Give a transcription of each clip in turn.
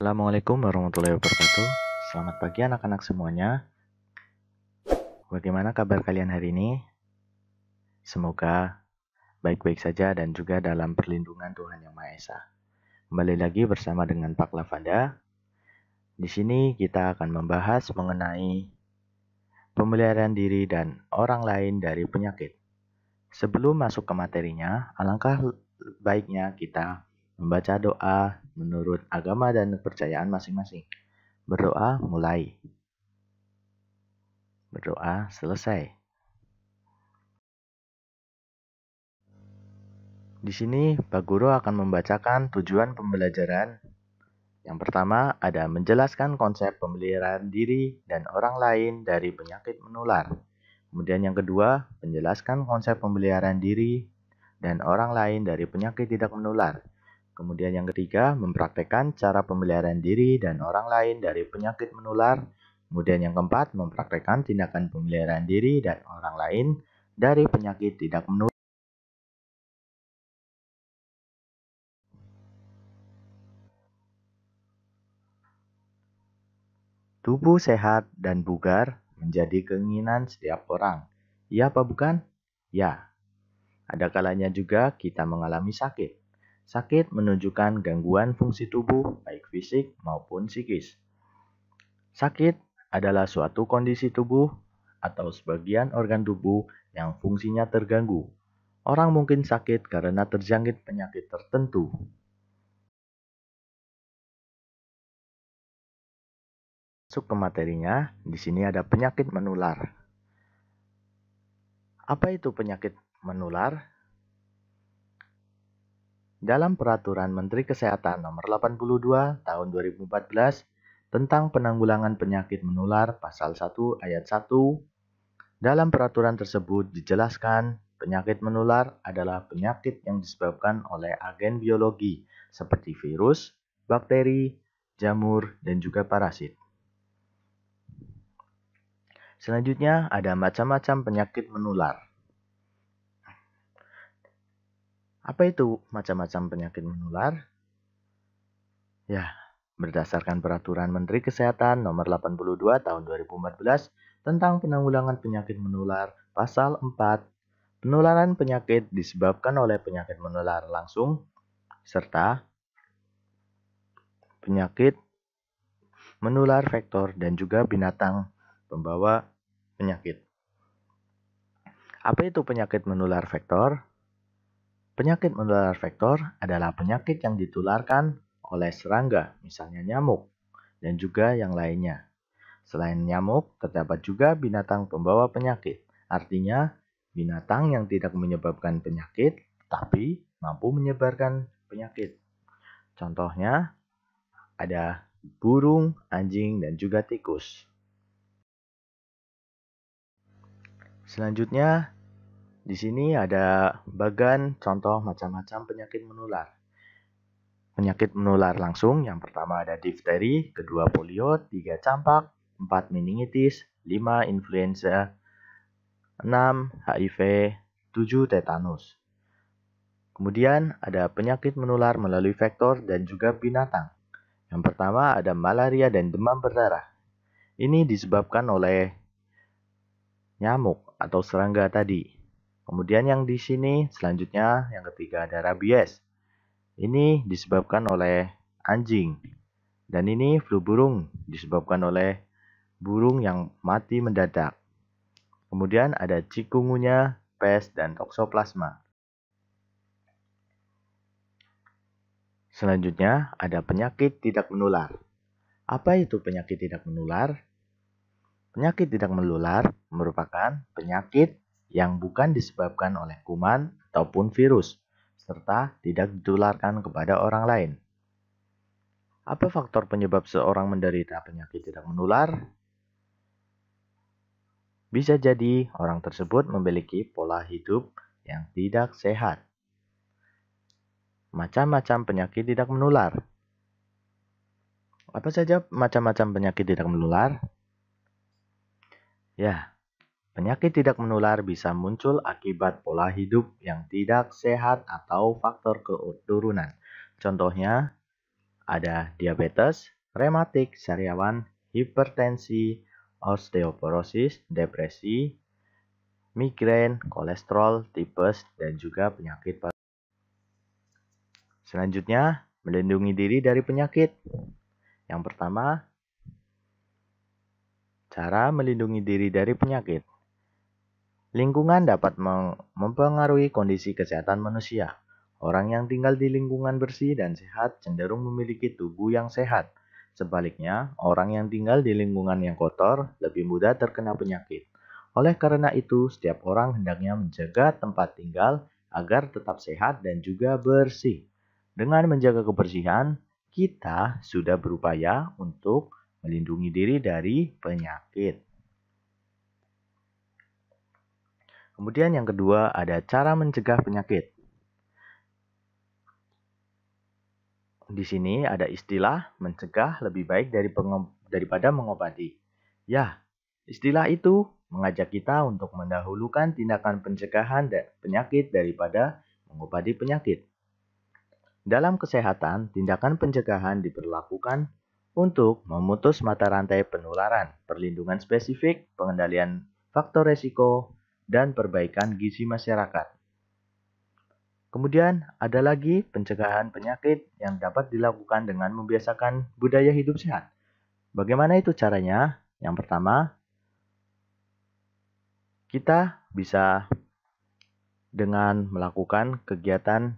Assalamualaikum warahmatullahi wabarakatuh. Selamat pagi anak-anak semuanya. Bagaimana kabar kalian hari ini? Semoga baik-baik saja dan juga dalam perlindungan Tuhan Yang Maha Esa. Kembali lagi bersama dengan Pak Lavanda. Di sini kita akan membahas mengenai pemeliharaan diri dan orang lain dari penyakit. Sebelum masuk ke materinya, alangkah baiknya kita membaca doa menurut agama dan kepercayaan masing-masing. Berdoa mulai. Berdoa selesai. Di sini, Pak Guru akan membacakan tujuan pembelajaran. Yang pertama ada menjelaskan konsep pemeliharaan diri dan orang lain dari penyakit menular. Kemudian yang kedua, menjelaskan konsep pemeliharaan diri dan orang lain dari penyakit tidak menular. Kemudian yang ketiga, mempraktekkan cara pemeliharaan diri dan orang lain dari penyakit menular. Kemudian yang keempat, mempraktekkan tindakan pemeliharaan diri dan orang lain dari penyakit tidak menular. Tubuh sehat dan bugar menjadi keinginan setiap orang. Ya apa bukan? Ya. Ada kalanya juga kita mengalami sakit. Sakit menunjukkan gangguan fungsi tubuh baik fisik maupun psikis. Sakit adalah suatu kondisi tubuh atau sebagian organ tubuh yang fungsinya terganggu. Orang mungkin sakit karena terjangkit penyakit tertentu, Masuk ke materinya, di sini ada penyakit menular. Apa itu penyakit menular? dalam Peraturan Menteri Kesehatan Nomor 82 Tahun 2014 tentang penanggulangan penyakit menular Pasal 1 Ayat 1. Dalam peraturan tersebut dijelaskan penyakit menular adalah penyakit yang disebabkan oleh agen biologi seperti virus, bakteri, jamur, dan juga parasit. Selanjutnya ada macam-macam penyakit menular. Apa itu macam-macam penyakit menular? Ya, berdasarkan peraturan Menteri Kesehatan nomor 82 tahun 2014 tentang penanggulangan penyakit menular pasal 4, penularan penyakit disebabkan oleh penyakit menular langsung serta penyakit menular vektor dan juga binatang pembawa penyakit. Apa itu penyakit menular vektor? Penyakit menular vektor adalah penyakit yang ditularkan oleh serangga, misalnya nyamuk, dan juga yang lainnya. Selain nyamuk, terdapat juga binatang pembawa penyakit, artinya binatang yang tidak menyebabkan penyakit tapi mampu menyebarkan penyakit. Contohnya ada burung, anjing, dan juga tikus. Selanjutnya, di sini ada bagan contoh macam-macam penyakit menular. Penyakit menular langsung yang pertama ada difteri, kedua polio, tiga campak, empat meningitis, lima influenza, enam HIV, tujuh tetanus. Kemudian ada penyakit menular melalui vektor dan juga binatang. Yang pertama ada malaria dan demam berdarah. Ini disebabkan oleh nyamuk atau serangga tadi. Kemudian yang di sini selanjutnya yang ketiga ada rabies. Ini disebabkan oleh anjing. Dan ini flu burung disebabkan oleh burung yang mati mendadak. Kemudian ada cikungunya, pes, dan toksoplasma. Selanjutnya ada penyakit tidak menular. Apa itu penyakit tidak menular? Penyakit tidak menular merupakan penyakit yang bukan disebabkan oleh kuman ataupun virus, serta tidak ditularkan kepada orang lain. Apa faktor penyebab seorang menderita penyakit tidak menular? Bisa jadi orang tersebut memiliki pola hidup yang tidak sehat. Macam-macam penyakit tidak menular. Apa saja macam-macam penyakit tidak menular? Ya, Penyakit tidak menular bisa muncul akibat pola hidup yang tidak sehat atau faktor keturunan. Contohnya ada diabetes, rematik, sariawan, hipertensi, osteoporosis, depresi, migrain, kolesterol, tipes, dan juga penyakit paru. Selanjutnya, melindungi diri dari penyakit. Yang pertama, cara melindungi diri dari penyakit. Lingkungan dapat mempengaruhi kondisi kesehatan manusia. Orang yang tinggal di lingkungan bersih dan sehat cenderung memiliki tubuh yang sehat. Sebaliknya, orang yang tinggal di lingkungan yang kotor lebih mudah terkena penyakit. Oleh karena itu, setiap orang hendaknya menjaga tempat tinggal agar tetap sehat dan juga bersih. Dengan menjaga kebersihan, kita sudah berupaya untuk melindungi diri dari penyakit. Kemudian yang kedua ada cara mencegah penyakit. Di sini ada istilah mencegah lebih baik dari daripada mengobati. Ya, istilah itu mengajak kita untuk mendahulukan tindakan pencegahan dan penyakit daripada mengobati penyakit. Dalam kesehatan, tindakan pencegahan diperlakukan untuk memutus mata rantai penularan, perlindungan spesifik, pengendalian faktor resiko, dan perbaikan gizi masyarakat. Kemudian, ada lagi pencegahan penyakit yang dapat dilakukan dengan membiasakan budaya hidup sehat. Bagaimana itu caranya? Yang pertama, kita bisa dengan melakukan kegiatan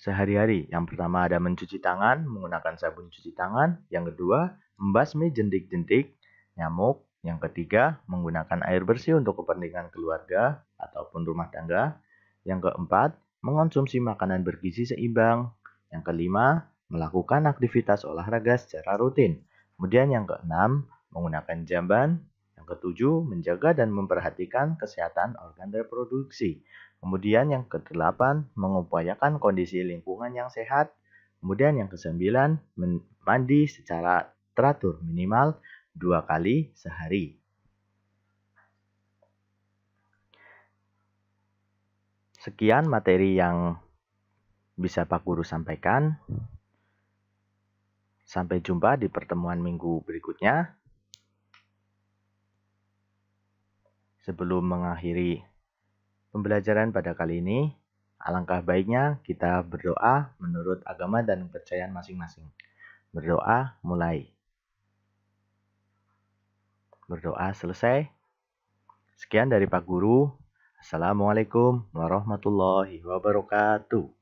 sehari-hari. Yang pertama ada mencuci tangan menggunakan sabun cuci tangan. Yang kedua, membasmi jentik-jentik, nyamuk, yang ketiga, menggunakan air bersih untuk kepentingan keluarga ataupun rumah tangga. Yang keempat, mengonsumsi makanan bergizi seimbang. Yang kelima, melakukan aktivitas olahraga secara rutin. Kemudian yang keenam, menggunakan jamban. Yang ketujuh, menjaga dan memperhatikan kesehatan organ reproduksi. Kemudian yang kedelapan, mengupayakan kondisi lingkungan yang sehat. Kemudian yang kesembilan, mandi secara teratur minimal dua kali sehari. Sekian materi yang bisa Pak Guru sampaikan. Sampai jumpa di pertemuan minggu berikutnya. Sebelum mengakhiri pembelajaran pada kali ini, alangkah baiknya kita berdoa menurut agama dan kepercayaan masing-masing. Berdoa mulai berdoa selesai. Sekian dari Pak Guru. Assalamualaikum warahmatullahi wabarakatuh.